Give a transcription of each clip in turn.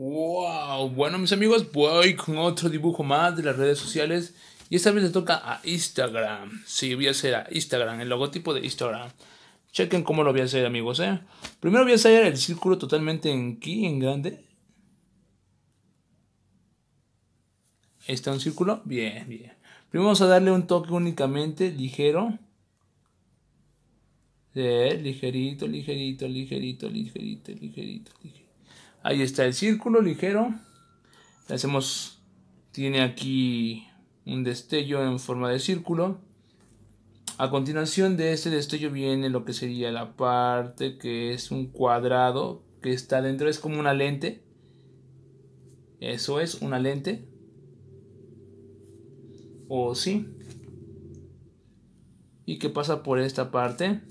Wow, bueno mis amigos, voy con otro dibujo más de las redes sociales y esta vez le toca a Instagram. Sí, voy a hacer a Instagram, el logotipo de Instagram. Chequen cómo lo voy a hacer amigos, ¿eh? Primero voy a hacer el círculo totalmente en aquí, en grande. está un círculo, bien, bien. Primero vamos a darle un toque únicamente ligero. Eh, ligerito, ligerito, ligerito, ligerito, ligerito, ligerito. Ahí está el círculo ligero. hacemos, tiene aquí un destello en forma de círculo. A continuación de este destello viene lo que sería la parte que es un cuadrado que está dentro, es como una lente. Eso es una lente. O sí. Y que pasa por esta parte.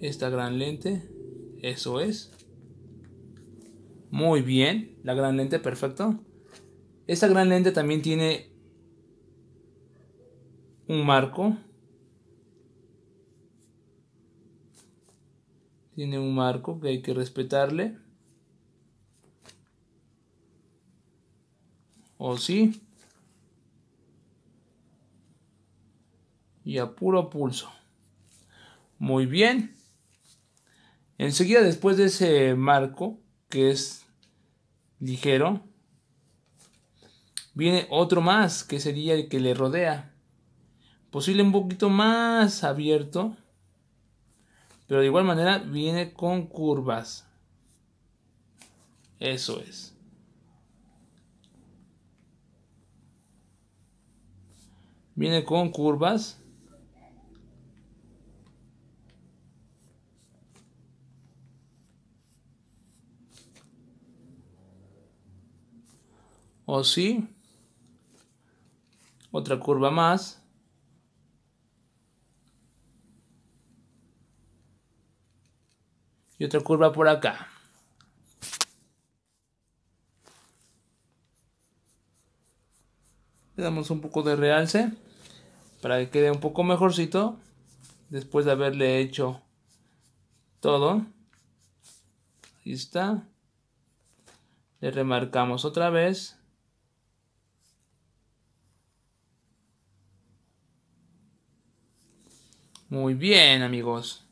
Esta gran lente. Eso es. Muy bien. La gran lente, perfecto. Esta gran lente también tiene un marco. Tiene un marco que hay que respetarle. ¿O sí? Y a puro pulso. Muy bien. Enseguida después de ese marco, que es ligero, viene otro más, que sería el que le rodea. Posible un poquito más abierto, pero de igual manera viene con curvas. Eso es. Viene con curvas. o sí, otra curva más. Y otra curva por acá. Le damos un poco de realce para que quede un poco mejorcito después de haberle hecho todo. Ahí está. Le remarcamos otra vez. Muy bien, amigos.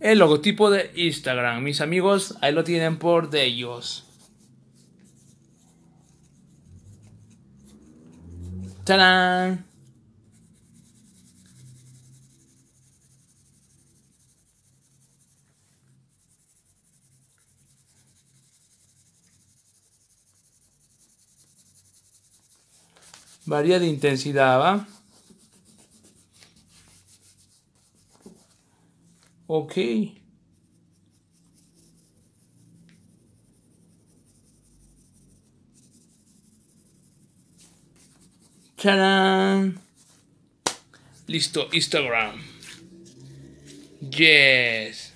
El logotipo de Instagram, mis amigos, ahí lo tienen por de ellos. ¡Tarán! varía de intensidad, ¿va? Ok. ¡Tarán! Listo, Instagram. Yes.